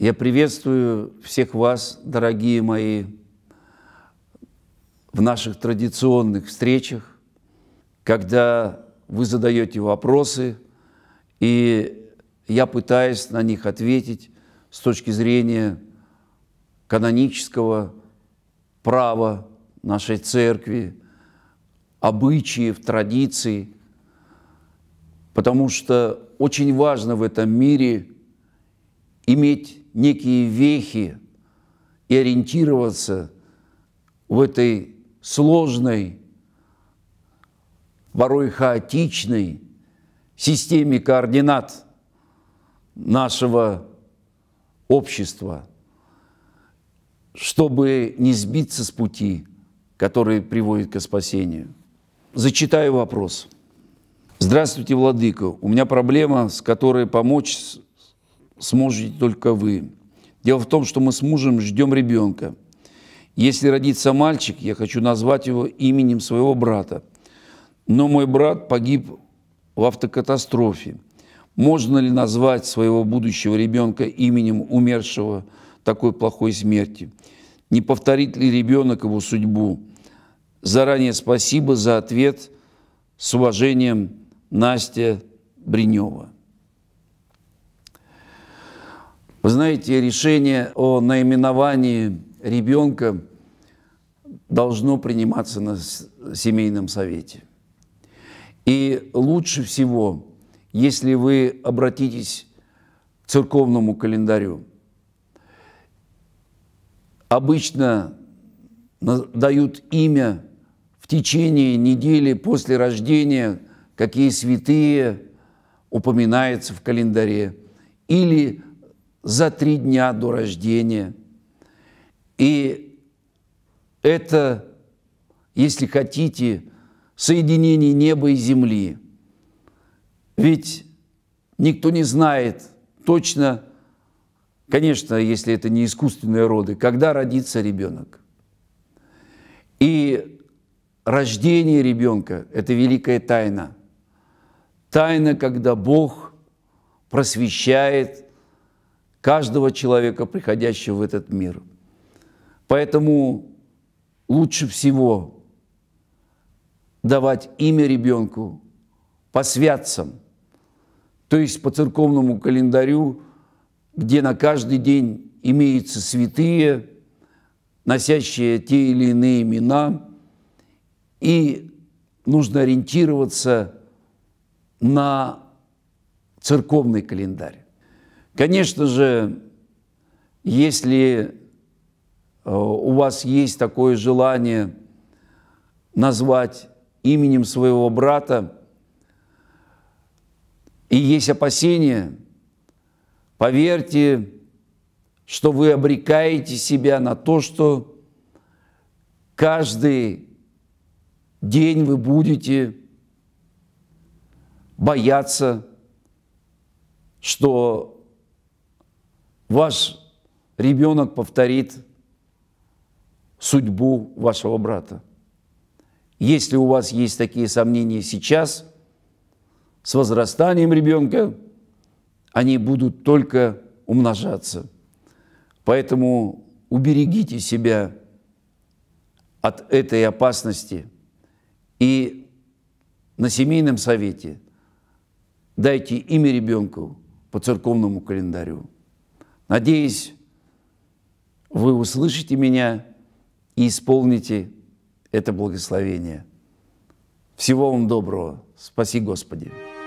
Я приветствую всех вас, дорогие мои, в наших традиционных встречах, когда вы задаете вопросы, и я пытаюсь на них ответить с точки зрения канонического права нашей церкви, обычаев, традиций, потому что очень важно в этом мире – иметь некие вехи и ориентироваться в этой сложной, порой хаотичной системе координат нашего общества, чтобы не сбиться с пути, который приводит к спасению. Зачитаю вопрос. Здравствуйте, Владыка. У меня проблема, с которой помочь сможете только вы. Дело в том, что мы с мужем ждем ребенка. Если родится мальчик, я хочу назвать его именем своего брата. Но мой брат погиб в автокатастрофе. Можно ли назвать своего будущего ребенка именем умершего такой плохой смерти? Не повторит ли ребенок его судьбу? Заранее спасибо за ответ. С уважением, Настя Бринева. знаете, решение о наименовании ребенка должно приниматься на семейном совете. И лучше всего, если вы обратитесь к церковному календарю. Обычно дают имя в течение недели после рождения, какие святые упоминаются в календаре, или за три дня до рождения. И это, если хотите, соединение неба и земли. Ведь никто не знает точно, конечно, если это не искусственные роды, когда родится ребенок. И рождение ребенка – это великая тайна. Тайна, когда Бог просвещает – каждого человека, приходящего в этот мир. Поэтому лучше всего давать имя ребенку по святцам, то есть по церковному календарю, где на каждый день имеются святые, носящие те или иные имена, и нужно ориентироваться на церковный календарь. Конечно же, если э, у вас есть такое желание назвать именем своего брата, и есть опасения, поверьте, что вы обрекаете себя на то, что каждый день вы будете бояться, что Ваш ребенок повторит судьбу вашего брата. Если у вас есть такие сомнения сейчас, с возрастанием ребенка они будут только умножаться. Поэтому уберегите себя от этой опасности и на семейном совете дайте имя ребенку по церковному календарю. Надеюсь, вы услышите меня и исполните это благословение. Всего вам доброго. Спаси Господи.